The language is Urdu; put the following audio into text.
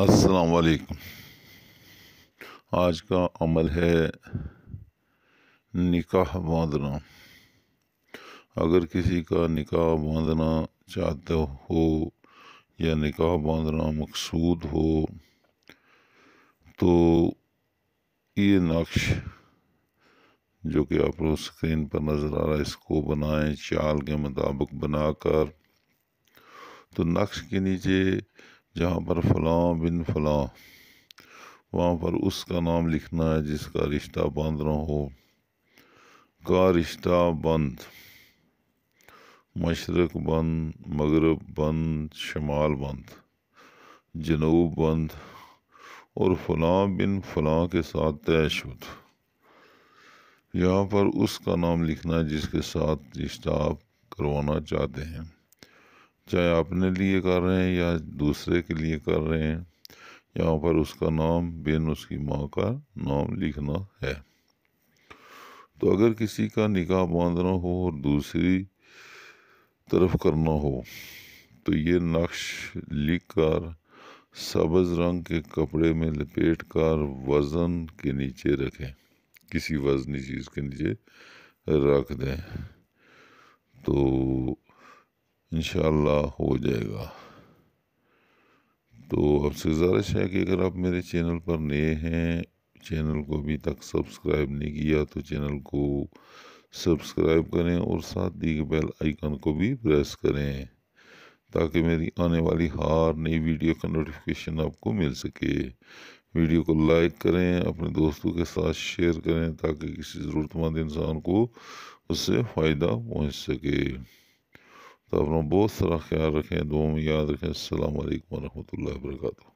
السلام علیکم آج کا عمل ہے نکاح باندھنا اگر کسی کا نکاح باندھنا چاہتے ہو یا نکاح باندھنا مقصود ہو تو یہ نقش جو کہ آپ کو اسکرین پر نظر آ رہا ہے اس کو بنائیں چال کے مطابق بنا کر تو نقش کے نیچے جہاں پر فلاں بن فلاں وہاں پر اس کا نام لکھنا ہے جس کا رشتہ بند نہ ہو کا رشتہ بند مشرق بند مغرب بند شمال بند جنوب بند اور فلاں بن فلاں کے ساتھ طے شد یہاں پر اس کا نام لکھنا ہے جس کے ساتھ رشتہ آپ کروانا چاہتے ہیں چاہے اپنے لیے کر رہے ہیں یا دوسرے کے لیے کر رہے ہیں یہاں پر اس کا نام بین اس کی ماں کا نام لکھنا ہے تو اگر کسی کا نکاح باندھنا ہو اور دوسری طرف کرنا ہو تو یہ نقش لکھ کر سبز رنگ کے کپڑے میں لپیٹ کر وزن کے نیچے رکھیں کسی وزنی چیز کے نیچے رکھ دیں تو انشاءاللہ ہو جائے گا تو آپ سے گزارش ہے کہ اگر آپ میرے چینل پر نئے ہیں چینل کو ابھی تک سبسکرائب نہیں کیا تو چینل کو سبسکرائب کریں اور ساتھ دیے بیل آئیکن کو بھی پریس کریں تاکہ میری آنے والی ہر نئی ویڈیو کا نوٹفکیشن آپ کو مل سکے ویڈیو کو لائک کریں اپنے دوستوں کے ساتھ شیئر کریں تاکہ کسی ضرورت مند انسان کو اس سے فائدہ پہنچ سکے تو اپنا بہت سارا خیال رکھیں میں یاد رکھیں السلام علیکم ورحمۃ اللہ وبرکاتہ